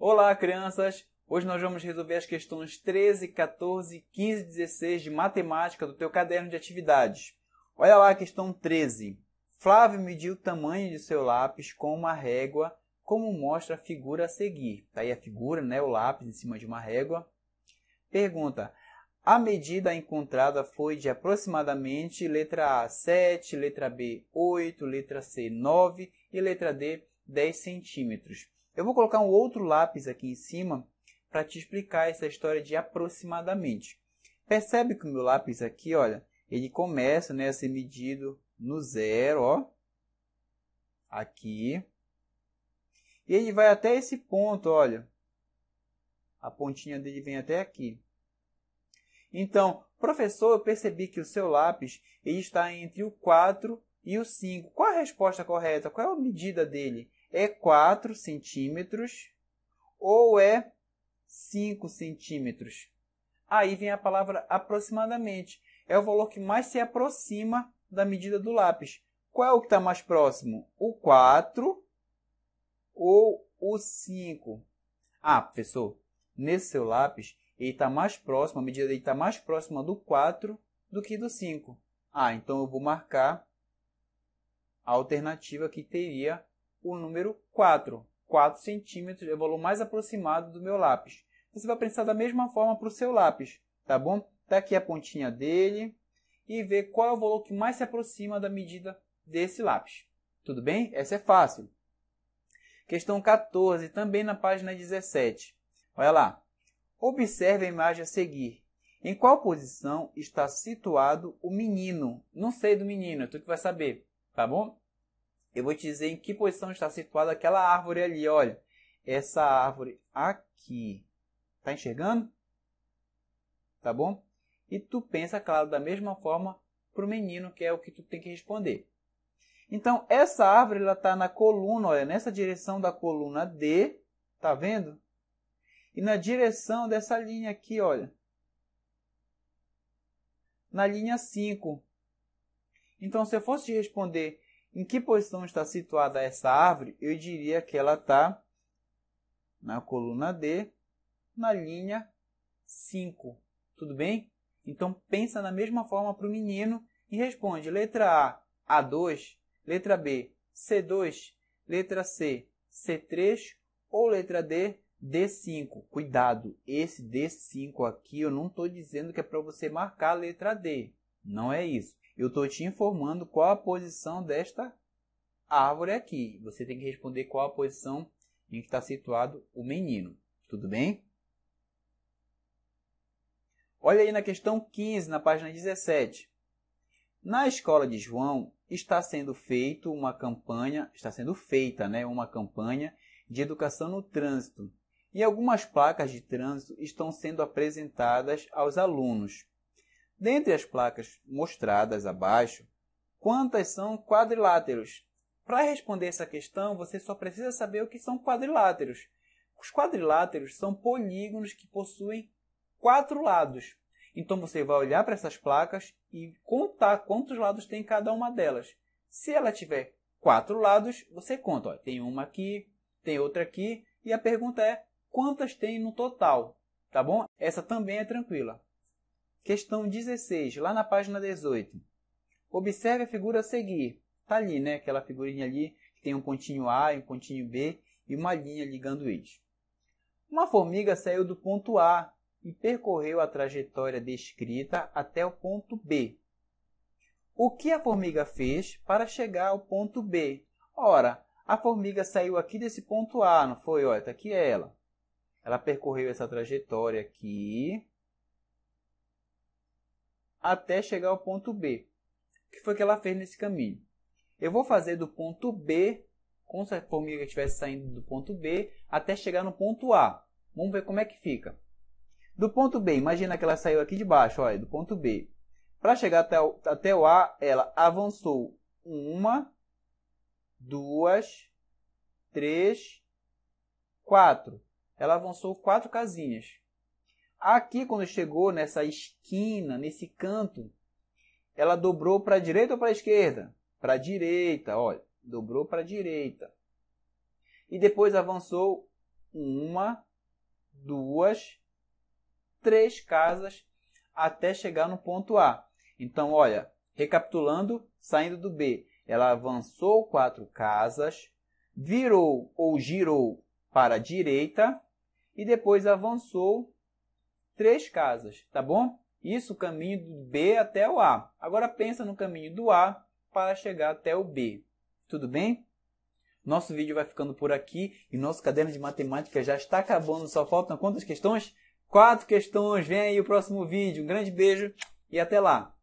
Olá, crianças! Hoje nós vamos resolver as questões 13, 14, 15 e 16 de matemática do teu caderno de atividades. Olha lá a questão 13. Flávio mediu o tamanho de seu lápis com uma régua, como mostra a figura a seguir. Está aí a figura, né, o lápis em cima de uma régua. Pergunta: a medida encontrada foi de aproximadamente letra A 7, letra B 8, letra C 9 e letra D 10 centímetros. Eu vou colocar um outro lápis aqui em cima para te explicar essa história de aproximadamente. Percebe que o meu lápis aqui, olha, ele começa né, a ser medido no zero, ó, aqui. E ele vai até esse ponto, olha. A pontinha dele vem até aqui. Então, professor, eu percebi que o seu lápis ele está entre o 4 e o 5. Qual a resposta correta? Qual é a medida dele? é 4 centímetros ou é 5 centímetros. Aí vem a palavra aproximadamente. É o valor que mais se aproxima da medida do lápis. Qual é o que está mais próximo? O 4 ou o 5? Ah, professor, nesse seu lápis, ele está mais próximo, a medida dele está mais próxima do 4 do que do 5. Ah, então eu vou marcar a alternativa que teria o número 4. 4 centímetros é o valor mais aproximado do meu lápis. Você vai pensar da mesma forma para o seu lápis, tá bom? Tá aqui a pontinha dele e ver qual é o valor que mais se aproxima da medida desse lápis. Tudo bem? Essa é fácil. Questão 14, também na página 17. Olha lá. Observe a imagem a seguir. Em qual posição está situado o menino? Não sei do menino, é tu que vai saber, tá bom? eu vou te dizer em que posição está situada aquela árvore ali. Olha, essa árvore aqui. Tá enxergando? Tá bom? E tu pensa, claro, da mesma forma para o menino, que é o que tu tem que responder. Então, essa árvore ela está na coluna, olha, nessa direção da coluna D, tá vendo? E na direção dessa linha aqui, olha. Na linha 5. Então, se eu fosse te responder em que posição está situada essa árvore? Eu diria que ela está na coluna D, na linha 5. Tudo bem? Então pensa na mesma forma para o menino e responde: letra A, A2, letra B, C2, letra C, C3 ou letra D, D5. Cuidado, esse D5 aqui eu não estou dizendo que é para você marcar a letra D. Não é isso. Eu estou te informando qual a posição desta árvore aqui. Você tem que responder qual a posição em que está situado o menino. Tudo bem? Olha aí na questão 15, na página 17. Na escola de João está sendo feito uma campanha, está sendo feita, né, uma campanha de educação no trânsito. E algumas placas de trânsito estão sendo apresentadas aos alunos. Dentre as placas mostradas abaixo, quantas são quadriláteros? Para responder essa questão, você só precisa saber o que são quadriláteros. Os quadriláteros são polígonos que possuem quatro lados. Então você vai olhar para essas placas e contar quantos lados tem cada uma delas. Se ela tiver quatro lados, você conta. Ó, tem uma aqui, tem outra aqui. E a pergunta é quantas tem no total? Tá bom? Essa também é tranquila. Questão 16, lá na página 18. Observe a figura a seguir. Está ali, né? Aquela figurinha ali que tem um pontinho A e um pontinho B e uma linha ligando eles. Uma formiga saiu do ponto A e percorreu a trajetória descrita até o ponto B. O que a formiga fez para chegar ao ponto B? Ora, a formiga saiu aqui desse ponto A, não foi? Olha, está aqui ela. Ela percorreu essa trajetória aqui, até chegar ao ponto B. O que foi que ela fez nesse caminho? Eu vou fazer do ponto B, como se a formiga estivesse saindo do ponto B, até chegar no ponto A. Vamos ver como é que fica. Do ponto B, imagina que ela saiu aqui de baixo, olha, do ponto B. Para chegar até o, até o A, ela avançou uma, duas, três, quatro. Ela avançou quatro casinhas. Aqui, quando chegou nessa esquina, nesse canto, ela dobrou para a direita ou para a esquerda? Para a direita, olha, dobrou para a direita. E depois avançou uma, duas, três casas até chegar no ponto A. Então, olha, recapitulando, saindo do B, ela avançou quatro casas, virou ou girou para a direita e depois avançou três casas, tá bom? Isso caminho do B até o A. Agora pensa no caminho do A para chegar até o B. Tudo bem? Nosso vídeo vai ficando por aqui e nosso caderno de matemática já está acabando. Só faltam quantas questões? Quatro questões. Vem aí o próximo vídeo. Um grande beijo e até lá.